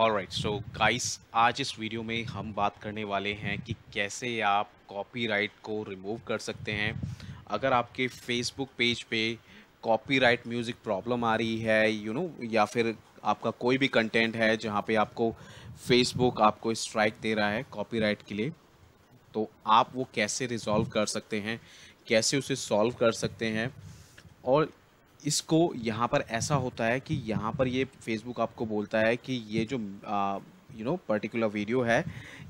all right so guys आज इस video में हम बात करने वाले हैं कि कैसे आप कॉपीराइट को रिमूव कर सकते हैं अगर आपके फेसबुक पेज पे कॉपीराइट म्यूज़िक प्रॉब्लम आ रही है यू you नो know, या फिर आपका कोई भी कंटेंट है जहाँ पे आपको फेसबुक आपको स्ट्राइक दे रहा है कॉपीराइट के लिए तो आप वो कैसे रिजॉल्व कर सकते हैं कैसे उसे सॉल्व कर सकते हैं और इसको यहाँ पर ऐसा होता है कि यहाँ पर ये फेसबुक आपको बोलता है कि ये जो यू नो पर्टिकुलर वीडियो है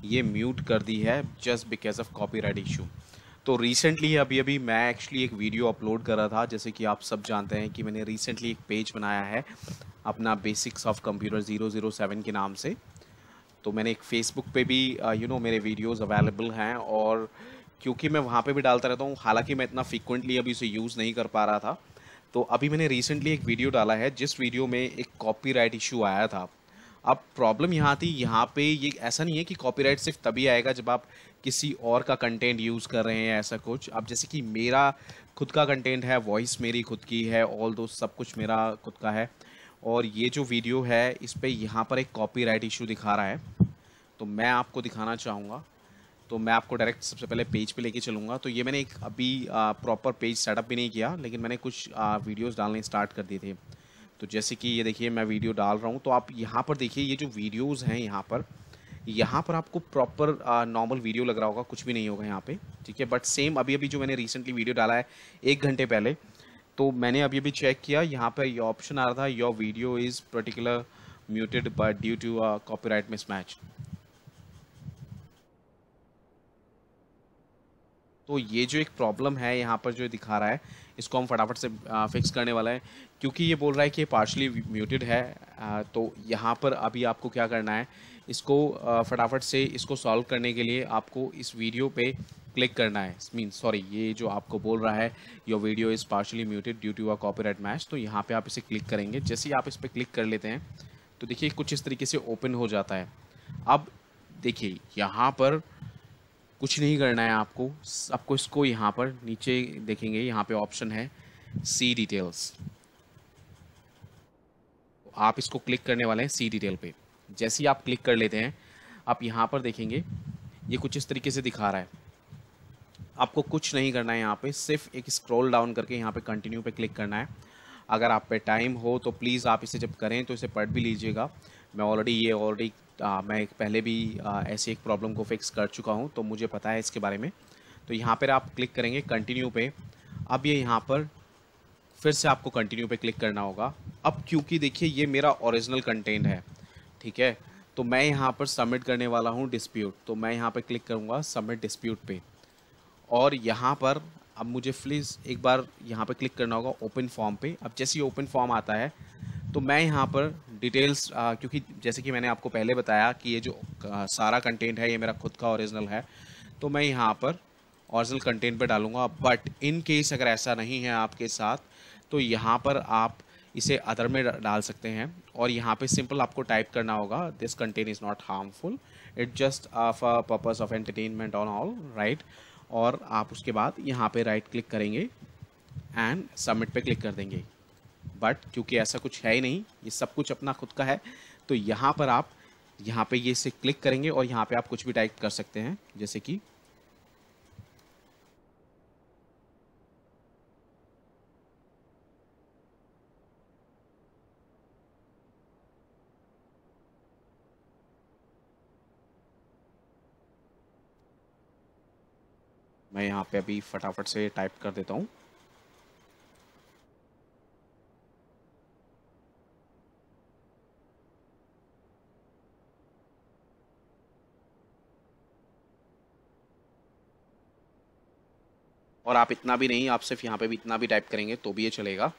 ये म्यूट कर दी है just because of copyright issue तो रिसेंटली अभी अभी मैं एक्चुअली एक वीडियो अपलोड कर रहा था जैसे कि आप सब जानते हैं कि मैंने रिसेंटली एक पेज बनाया है अपना basics of computer zero zero seven के नाम से तो मैंने एक फेसबुक पे भी you uh, know you know, मेरे वीडियोस अवेलेबल हैं और क्योंकि मैं वहाँ पे भी डालता रहता हूँ हालांकि मैं इतना फ्रिक्वेंटली अभी उसे यूज़ नहीं कर पा रहा था तो अभी मैंने रिसेंटली एक वीडियो डाला है जिस वीडियो में एक कॉपीराइट इशू आया था अब प्रॉब्लम यहाँ थी यहाँ पे ये ऐसा नहीं है कि कॉपीराइट सिर्फ तभी आएगा जब आप किसी और का कंटेंट यूज़ कर रहे हैं ऐसा कुछ अब जैसे कि मेरा खुद का कंटेंट है वॉइस मेरी खुद की है ऑल दो सब कुछ मेरा खुद का है और ये जो वीडियो है इस पर यहाँ पर एक कॉपीराइट इशू दिखा रहा है तो मैं आपको दिखाना चाहूँगा तो मैं आपको डायरेक्ट सबसे पहले पेज पे लेके चलूँगा तो ये मैंने एक अभी प्रॉपर पेज सेटअप भी नहीं किया लेकिन मैंने कुछ आ, वीडियोस डालने स्टार्ट कर दिए थे तो जैसे कि ये देखिए मैं वीडियो डाल रहा हूँ तो आप यहाँ पर देखिए ये जो वीडियोज़ हैं यहाँ पर यहाँ पर आपको प्रॉपर नॉर्मल वीडियो लग रहा होगा कुछ भी नहीं होगा यहाँ पे ठीक है बट सेम अभी अभी जो मैंने रिसेंटली वीडियो डाला है एक घंटे पहले तो मैंने अभी अभी चेक किया यहाँ पर ये ऑप्शन आ रहा था your video is particular muted but due to copyright mismatch तो ये जो एक प्रॉब्लम है यहाँ पर जो दिखा रहा है इसको हम फटाफट से फिक्स करने वाला है क्योंकि ये बोल रहा है कि पार्शली म्यूटेड है तो यहाँ पर अभी आपको क्या करना है इसको फटाफट से इसको सॉल्व करने के लिए आपको इस वीडियो पे क्लिक करना है मीन सॉरी ये जो आपको बोल रहा है your video is partially muted due to copyright match तो यहाँ पे आप इसे क्लिक करेंगे जैसे ही आप इस पर क्लिक कर लेते हैं तो देखिए कुछ इस तरीके से ओपन हो जाता है अब देखिए यहाँ पर कुछ नहीं करना है आपको आपको इसको यहाँ पर नीचे देखेंगे यहाँ पे ऑप्शन है सी डिटेल्स आप इसको क्लिक करने वाले हैं सी डिटेल पे जैसे ही आप क्लिक कर लेते हैं आप यहाँ पर देखेंगे ये कुछ इस तरीके से दिखा रहा है आपको कुछ नहीं करना है यहाँ पे सिर्फ एक स्क्रॉल डाउन करके यहाँ पे कंटिन्यू पे क्लिक करना है अगर आप पे टाइम हो तो प्लीज़ आप इसे जब करें तो इसे पढ़ भी लीजिएगा मैं ऑलरेडी ये ऑलरेडी आ, मैं पहले भी आ, ऐसी एक प्रॉब्लम को फिक्स कर चुका हूँ तो मुझे पता है इसके बारे में तो यहाँ पर आप क्लिक करेंगे कंटिन्यू पे अब ये यहाँ पर फिर से आपको कंटिन्यू पे क्लिक करना होगा अब क्योंकि देखिए ये मेरा ओरिजिनल कंटेंट है ठीक है तो मैं यहाँ पर सबमिट करने वाला हूँ डिस्प्यूट तो मैं यहाँ पर क्लिक करूँगा सबमिट डिस्प्यूट पे और यहाँ पर अब मुझे प्लीज़ एक बार यहाँ पर क्लिक करना होगा ओपन फॉर्म पे अब जैसे ही ओपन फॉर्म आता है तो मैं यहाँ पर डिटेल्स क्योंकि जैसे कि मैंने आपको पहले बताया कि ये जो सारा कंटेंट है ये मेरा खुद का ओरिजिनल है तो मैं यहाँ पर ओरिजिनल कंटेंट पर डालूंगा बट इन केस अगर ऐसा नहीं है आपके साथ तो यहाँ पर आप इसे अदर में डाल सकते हैं और यहाँ पे सिंपल आपको टाइप करना होगा this content is not harmful it just of a purpose of entertainment on all right और आप उसके बाद यहाँ पे राइट right क्लिक करेंगे एंड सबमिट पे क्लिक कर देंगे बट क्योंकि ऐसा कुछ है ही नहीं ये सब कुछ अपना खुद का है तो यहाँ पर आप यहाँ पे ये इसे क्लिक करेंगे और यहाँ पे आप कुछ भी टाइप कर सकते हैं जैसे कि मैं यहाँ पे अभी फटाफट से टाइप कर देता हूँ और आप इतना भी नहीं आप सिर्फ यहाँ पे भी इतना भी टाइप करेंगे तो भी ये चलेगा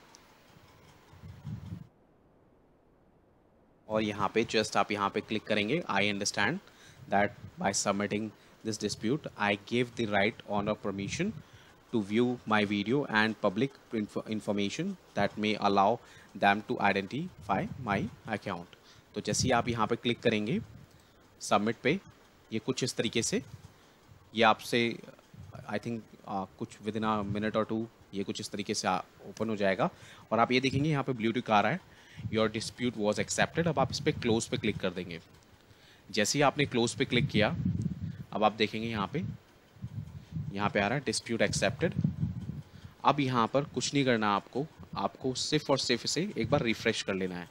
और यहाँ पे जस्ट आप यहाँ पे क्लिक करेंगे I understand that by submitting this dispute I give the right on a permission to view my video and public information that may allow them to identify my account तो जैसे ही आप यहाँ पे click करेंगे submit पे ये कुछ इस तरीके से ये आपसे आई थिंक कुछ विद इन अ मिनट और टू ये कुछ इस तरीके से ओपन हो जाएगा और आप ये देखेंगे यहाँ पे ब्लूटूथ आ रहा है योर डिस्प्यूट वॉज एक्सेप्टेड अब आप इस पर क्लोज पे क्लिक कर देंगे जैसे ही आपने क्लोज पे क्लिक किया अब आप देखेंगे यहाँ पे यहाँ पे आ रहा है डिस्प्यूट एक्सेप्टेड अब यहाँ पर कुछ नहीं करना आपको आपको सिर्फ और सिर्फ इसे एक बार रिफ़्रेश कर लेना है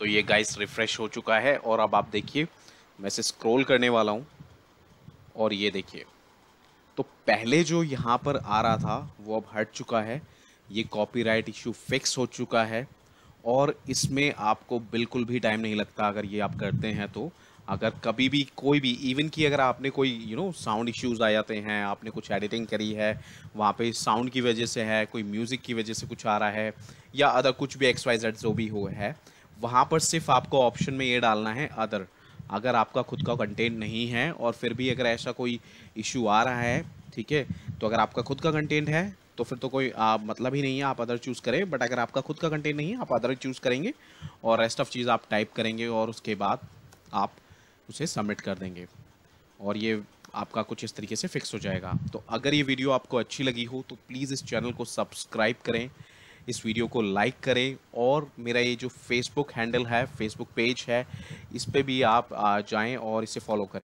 तो ये गाइस रिफ़्रेश हो चुका है और अब आप देखिए मैं इसे स्क्रोल करने वाला हूँ और ये देखिए तो पहले जो यहाँ पर आ रहा था वो अब हट चुका है ये कॉपीराइट इशू फिक्स हो चुका है और इसमें आपको बिल्कुल भी टाइम नहीं लगता अगर ये आप करते हैं तो अगर कभी भी कोई भी इवन कि अगर आपने कोई यू नो साउंड इश्यूज आ जाते हैं आपने कुछ एडिटिंग करी है वहाँ पे साउंड की वजह से है कोई म्यूज़िक की वजह से कुछ आ रहा है या अदर कुछ भी एक्स वाई जेड जो भी हो है वहाँ पर सिर्फ आपको ऑप्शन में ये डालना है अदर अगर आपका खुद का कंटेंट नहीं है और फिर भी अगर ऐसा कोई इशू आ रहा है ठीक है तो अगर आपका खुद का कंटेंट है तो फिर तो कोई आ, मतलब ही नहीं है आप अदर चूज़ करें बट अगर आपका खुद का कंटेंट नहीं है आप अदर चूज़ करेंगे और रेस्ट ऑफ चीज़ आप टाइप करेंगे और उसके बाद आप उसे सबमिट कर देंगे और ये आपका कुछ इस तरीके से फिक्स हो जाएगा तो अगर ये वीडियो आपको अच्छी लगी हो तो प्लीज़ इस चैनल को सब्सक्राइब करें इस वीडियो को लाइक करें और मेरा ये जो फेसबुक हैंडल है फेसबुक पेज है इस पर भी आप जाएं और इसे फॉलो करें